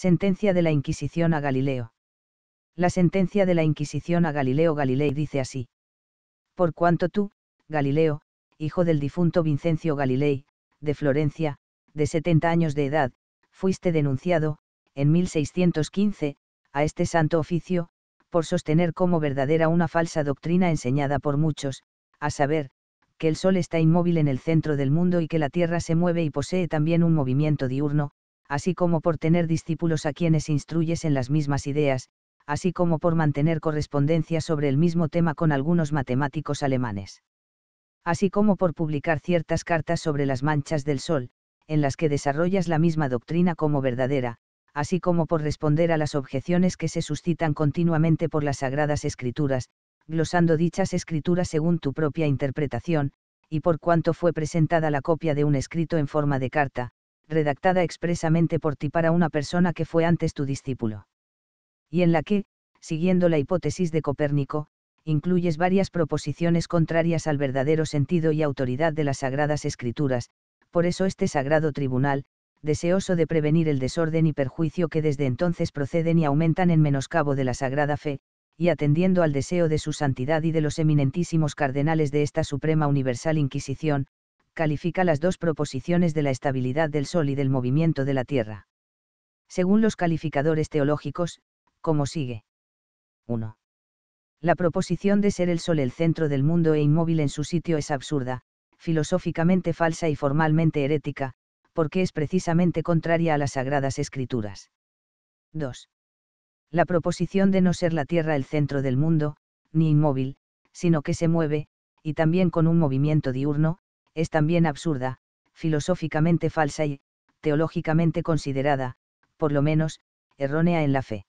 Sentencia de la Inquisición a Galileo. La sentencia de la Inquisición a Galileo Galilei dice así. Por cuanto tú, Galileo, hijo del difunto Vincencio Galilei, de Florencia, de 70 años de edad, fuiste denunciado, en 1615, a este santo oficio, por sostener como verdadera una falsa doctrina enseñada por muchos, a saber, que el Sol está inmóvil en el centro del mundo y que la Tierra se mueve y posee también un movimiento diurno, así como por tener discípulos a quienes instruyes en las mismas ideas, así como por mantener correspondencia sobre el mismo tema con algunos matemáticos alemanes. Así como por publicar ciertas cartas sobre las manchas del Sol, en las que desarrollas la misma doctrina como verdadera, así como por responder a las objeciones que se suscitan continuamente por las Sagradas Escrituras, glosando dichas escrituras según tu propia interpretación, y por cuanto fue presentada la copia de un escrito en forma de carta, redactada expresamente por ti para una persona que fue antes tu discípulo. Y en la que, siguiendo la hipótesis de Copérnico, incluyes varias proposiciones contrarias al verdadero sentido y autoridad de las sagradas escrituras, por eso este sagrado tribunal, deseoso de prevenir el desorden y perjuicio que desde entonces proceden y aumentan en menoscabo de la sagrada fe, y atendiendo al deseo de su santidad y de los eminentísimos cardenales de esta Suprema Universal Inquisición, califica las dos proposiciones de la estabilidad del Sol y del movimiento de la Tierra. Según los calificadores teológicos, como sigue. 1. La proposición de ser el Sol el centro del mundo e inmóvil en su sitio es absurda, filosóficamente falsa y formalmente herética, porque es precisamente contraria a las sagradas escrituras. 2. La proposición de no ser la Tierra el centro del mundo, ni inmóvil, sino que se mueve, y también con un movimiento diurno, es también absurda, filosóficamente falsa y, teológicamente considerada, por lo menos, errónea en la fe.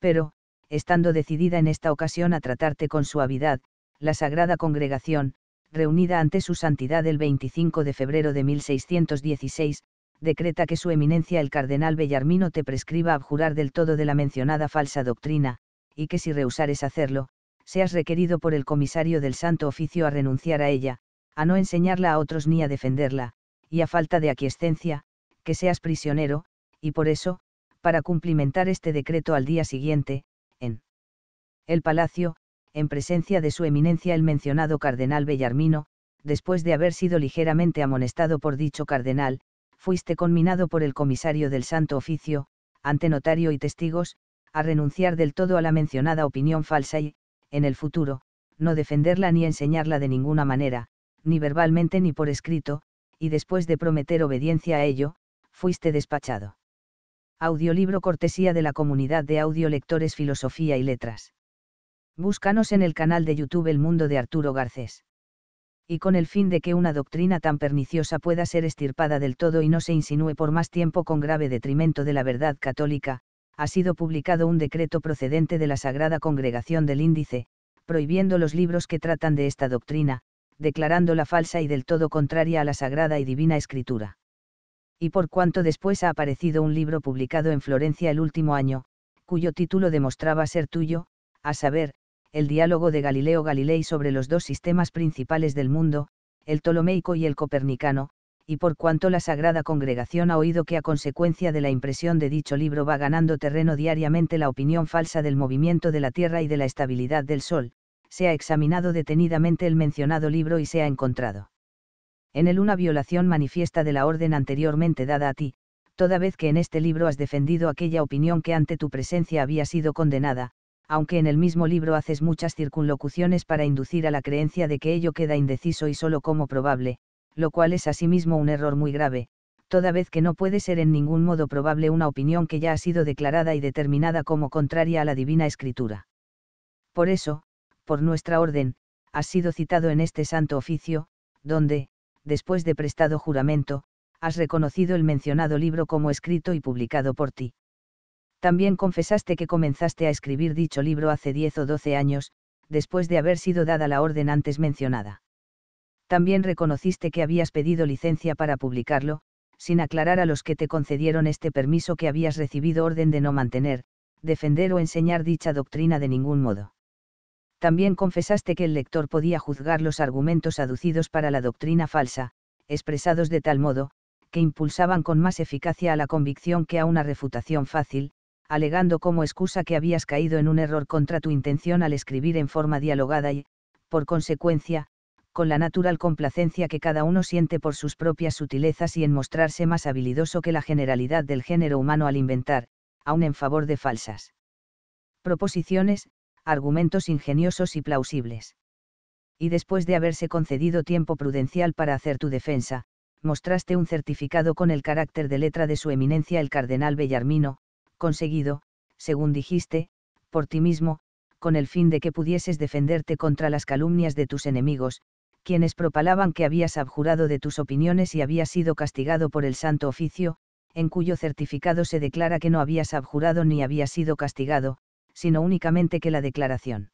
Pero, estando decidida en esta ocasión a tratarte con suavidad, la Sagrada Congregación, reunida ante su santidad el 25 de febrero de 1616, decreta que su eminencia el cardenal Bellarmino te prescriba abjurar del todo de la mencionada falsa doctrina, y que si rehusares hacerlo, seas requerido por el comisario del Santo Oficio a renunciar a ella, a no enseñarla a otros ni a defenderla, y a falta de aquiescencia, que seas prisionero, y por eso, para cumplimentar este decreto al día siguiente, en el palacio, en presencia de su eminencia el mencionado cardenal Bellarmino, después de haber sido ligeramente amonestado por dicho cardenal, fuiste conminado por el comisario del Santo Oficio, ante notario y testigos, a renunciar del todo a la mencionada opinión falsa y, en el futuro, no defenderla ni enseñarla de ninguna manera, ni verbalmente ni por escrito, y después de prometer obediencia a ello, fuiste despachado. Audiolibro cortesía de la comunidad de audiolectores Filosofía y Letras. Búscanos en el canal de YouTube El Mundo de Arturo Garcés. Y con el fin de que una doctrina tan perniciosa pueda ser estirpada del todo y no se insinúe por más tiempo con grave detrimento de la verdad católica, ha sido publicado un decreto procedente de la Sagrada Congregación del Índice, prohibiendo los libros que tratan de esta doctrina, declarándola falsa y del todo contraria a la Sagrada y Divina Escritura. Y por cuanto después ha aparecido un libro publicado en Florencia el último año, cuyo título demostraba ser tuyo, a saber, el diálogo de Galileo Galilei sobre los dos sistemas principales del mundo, el Ptolomeico y el Copernicano, y por cuanto la Sagrada Congregación ha oído que a consecuencia de la impresión de dicho libro va ganando terreno diariamente la opinión falsa del movimiento de la Tierra y de la estabilidad del Sol, se ha examinado detenidamente el mencionado libro y se ha encontrado. En él una violación manifiesta de la orden anteriormente dada a ti, toda vez que en este libro has defendido aquella opinión que ante tu presencia había sido condenada, aunque en el mismo libro haces muchas circunlocuciones para inducir a la creencia de que ello queda indeciso y solo como probable, lo cual es asimismo un error muy grave, toda vez que no puede ser en ningún modo probable una opinión que ya ha sido declarada y determinada como contraria a la divina escritura. Por eso, por nuestra orden, has sido citado en este santo oficio, donde, después de prestado juramento, has reconocido el mencionado libro como escrito y publicado por ti. También confesaste que comenzaste a escribir dicho libro hace 10 o 12 años, después de haber sido dada la orden antes mencionada. También reconociste que habías pedido licencia para publicarlo, sin aclarar a los que te concedieron este permiso que habías recibido orden de no mantener, defender o enseñar dicha doctrina de ningún modo también confesaste que el lector podía juzgar los argumentos aducidos para la doctrina falsa, expresados de tal modo, que impulsaban con más eficacia a la convicción que a una refutación fácil, alegando como excusa que habías caído en un error contra tu intención al escribir en forma dialogada y, por consecuencia, con la natural complacencia que cada uno siente por sus propias sutilezas y en mostrarse más habilidoso que la generalidad del género humano al inventar, aun en favor de falsas proposiciones, argumentos ingeniosos y plausibles. Y después de haberse concedido tiempo prudencial para hacer tu defensa, mostraste un certificado con el carácter de letra de su eminencia el cardenal Bellarmino, conseguido, según dijiste, por ti mismo, con el fin de que pudieses defenderte contra las calumnias de tus enemigos, quienes propalaban que habías abjurado de tus opiniones y habías sido castigado por el santo oficio, en cuyo certificado se declara que no habías abjurado ni habías sido castigado, sino únicamente que la declaración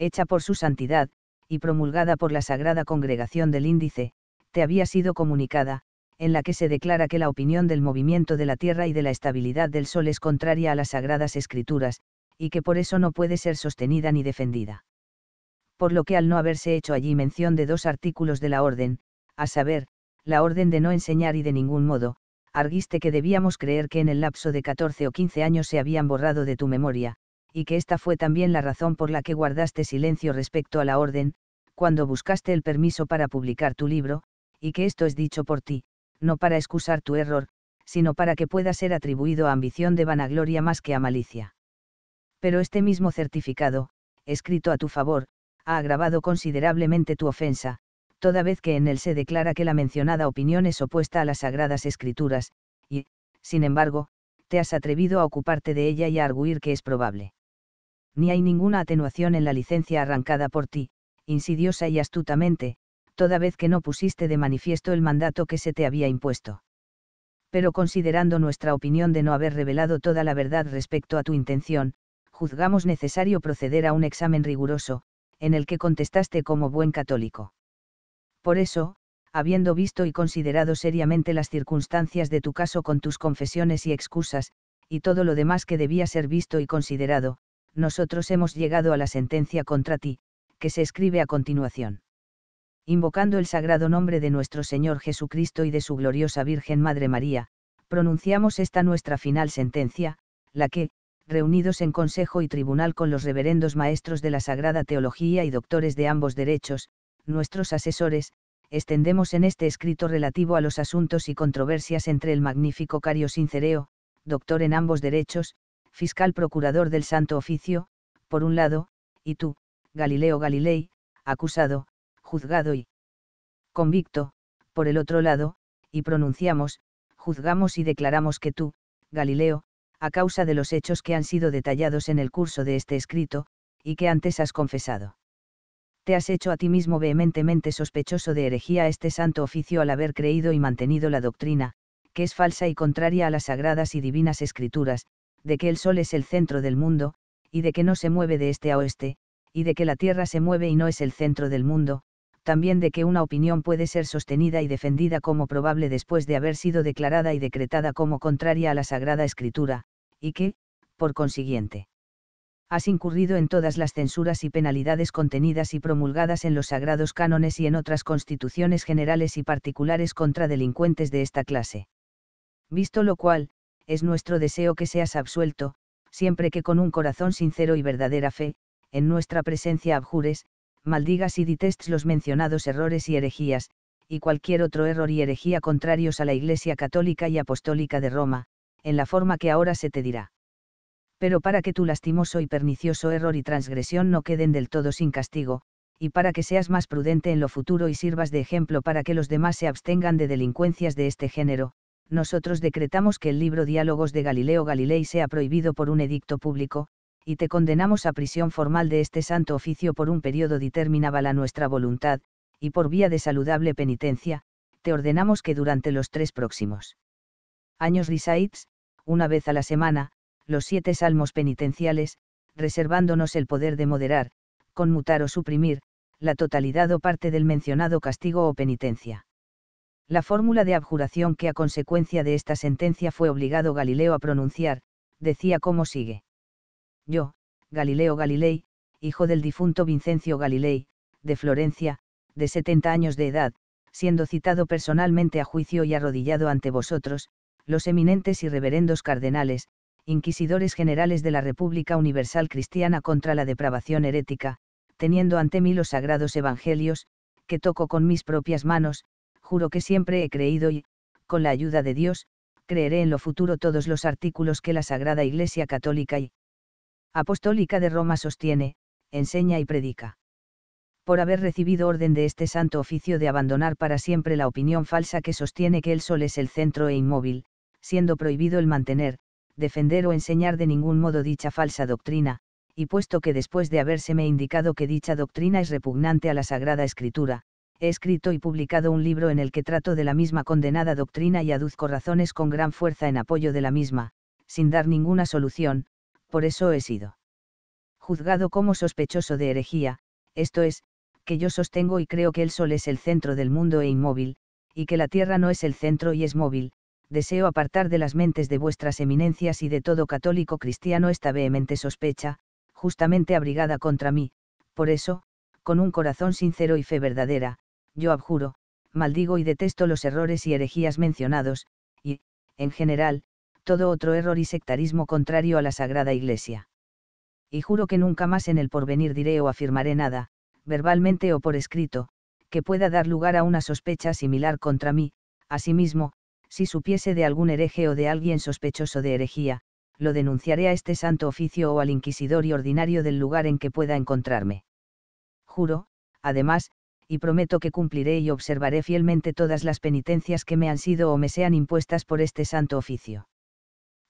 hecha por su santidad, y promulgada por la Sagrada Congregación del Índice, te había sido comunicada, en la que se declara que la opinión del movimiento de la Tierra y de la estabilidad del Sol es contraria a las Sagradas Escrituras, y que por eso no puede ser sostenida ni defendida. Por lo que al no haberse hecho allí mención de dos artículos de la Orden, a saber, la Orden de no enseñar y de ningún modo, arguiste que debíamos creer que en el lapso de 14 o 15 años se habían borrado de tu memoria, y que esta fue también la razón por la que guardaste silencio respecto a la orden, cuando buscaste el permiso para publicar tu libro, y que esto es dicho por ti, no para excusar tu error, sino para que pueda ser atribuido a ambición de vanagloria más que a malicia. Pero este mismo certificado, escrito a tu favor, ha agravado considerablemente tu ofensa, toda vez que en él se declara que la mencionada opinión es opuesta a las sagradas escrituras, y, sin embargo, te has atrevido a ocuparte de ella y a arguir que es probable ni hay ninguna atenuación en la licencia arrancada por ti, insidiosa y astutamente, toda vez que no pusiste de manifiesto el mandato que se te había impuesto. Pero considerando nuestra opinión de no haber revelado toda la verdad respecto a tu intención, juzgamos necesario proceder a un examen riguroso, en el que contestaste como buen católico. Por eso, habiendo visto y considerado seriamente las circunstancias de tu caso con tus confesiones y excusas, y todo lo demás que debía ser visto y considerado, nosotros hemos llegado a la sentencia contra ti, que se escribe a continuación. Invocando el sagrado nombre de nuestro Señor Jesucristo y de su gloriosa Virgen Madre María, pronunciamos esta nuestra final sentencia, la que, reunidos en consejo y tribunal con los reverendos maestros de la Sagrada Teología y doctores de ambos derechos, nuestros asesores, extendemos en este escrito relativo a los asuntos y controversias entre el magnífico Cario Sincereo, doctor en ambos derechos, fiscal procurador del Santo Oficio, por un lado, y tú, Galileo Galilei, acusado, juzgado y convicto, por el otro lado, y pronunciamos, juzgamos y declaramos que tú, Galileo, a causa de los hechos que han sido detallados en el curso de este escrito, y que antes has confesado. Te has hecho a ti mismo vehementemente sospechoso de herejía a este santo oficio al haber creído y mantenido la doctrina, que es falsa y contraria a las sagradas y divinas escrituras, de que el Sol es el centro del mundo, y de que no se mueve de este a oeste, y de que la Tierra se mueve y no es el centro del mundo, también de que una opinión puede ser sostenida y defendida como probable después de haber sido declarada y decretada como contraria a la Sagrada Escritura, y que, por consiguiente, has incurrido en todas las censuras y penalidades contenidas y promulgadas en los sagrados cánones y en otras constituciones generales y particulares contra delincuentes de esta clase. Visto lo cual, es nuestro deseo que seas absuelto, siempre que con un corazón sincero y verdadera fe, en nuestra presencia abjures, maldigas y detestes los mencionados errores y herejías, y cualquier otro error y herejía contrarios a la Iglesia Católica y Apostólica de Roma, en la forma que ahora se te dirá. Pero para que tu lastimoso y pernicioso error y transgresión no queden del todo sin castigo, y para que seas más prudente en lo futuro y sirvas de ejemplo para que los demás se abstengan de delincuencias de este género, nosotros decretamos que el libro Diálogos de Galileo Galilei sea prohibido por un edicto público, y te condenamos a prisión formal de este santo oficio por un periodo determinaba la nuestra voluntad, y por vía de saludable penitencia, te ordenamos que durante los tres próximos años risaids, una vez a la semana, los siete salmos penitenciales, reservándonos el poder de moderar, conmutar o suprimir, la totalidad o parte del mencionado castigo o penitencia la fórmula de abjuración que a consecuencia de esta sentencia fue obligado Galileo a pronunciar, decía como sigue. Yo, Galileo Galilei, hijo del difunto Vincencio Galilei, de Florencia, de 70 años de edad, siendo citado personalmente a juicio y arrodillado ante vosotros, los eminentes y reverendos cardenales, inquisidores generales de la República Universal Cristiana contra la depravación herética, teniendo ante mí los sagrados evangelios, que toco con mis propias manos, juro que siempre he creído y, con la ayuda de Dios, creeré en lo futuro todos los artículos que la Sagrada Iglesia Católica y Apostólica de Roma sostiene, enseña y predica. Por haber recibido orden de este santo oficio de abandonar para siempre la opinión falsa que sostiene que el sol es el centro e inmóvil, siendo prohibido el mantener, defender o enseñar de ningún modo dicha falsa doctrina, y puesto que después de habérseme indicado que dicha doctrina es repugnante a la Sagrada Escritura, he escrito y publicado un libro en el que trato de la misma condenada doctrina y aduzco razones con gran fuerza en apoyo de la misma, sin dar ninguna solución, por eso he sido juzgado como sospechoso de herejía, esto es, que yo sostengo y creo que el Sol es el centro del mundo e inmóvil, y que la Tierra no es el centro y es móvil, deseo apartar de las mentes de vuestras eminencias y de todo católico cristiano esta vehemente sospecha, justamente abrigada contra mí, por eso, con un corazón sincero y fe verdadera, yo abjuro, maldigo y detesto los errores y herejías mencionados, y, en general, todo otro error y sectarismo contrario a la Sagrada Iglesia. Y juro que nunca más en el porvenir diré o afirmaré nada, verbalmente o por escrito, que pueda dar lugar a una sospecha similar contra mí, asimismo, si supiese de algún hereje o de alguien sospechoso de herejía, lo denunciaré a este santo oficio o al inquisidor y ordinario del lugar en que pueda encontrarme. Juro, además, y prometo que cumpliré y observaré fielmente todas las penitencias que me han sido o me sean impuestas por este santo oficio.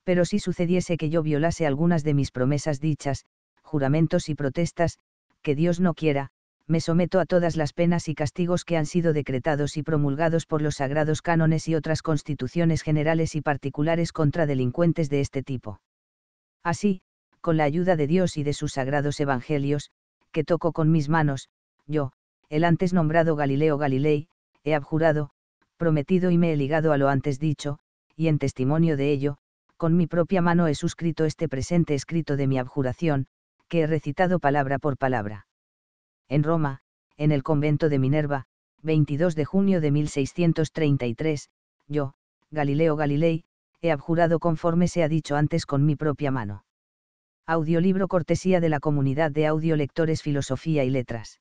Pero si sucediese que yo violase algunas de mis promesas dichas, juramentos y protestas, que Dios no quiera, me someto a todas las penas y castigos que han sido decretados y promulgados por los sagrados cánones y otras constituciones generales y particulares contra delincuentes de este tipo. Así, con la ayuda de Dios y de sus sagrados evangelios, que toco con mis manos, yo, el antes nombrado Galileo Galilei, he abjurado, prometido y me he ligado a lo antes dicho, y en testimonio de ello, con mi propia mano he suscrito este presente escrito de mi abjuración, que he recitado palabra por palabra. En Roma, en el convento de Minerva, 22 de junio de 1633, yo, Galileo Galilei, he abjurado conforme se ha dicho antes con mi propia mano. Audiolibro cortesía de la comunidad de audiolectores Filosofía y Letras.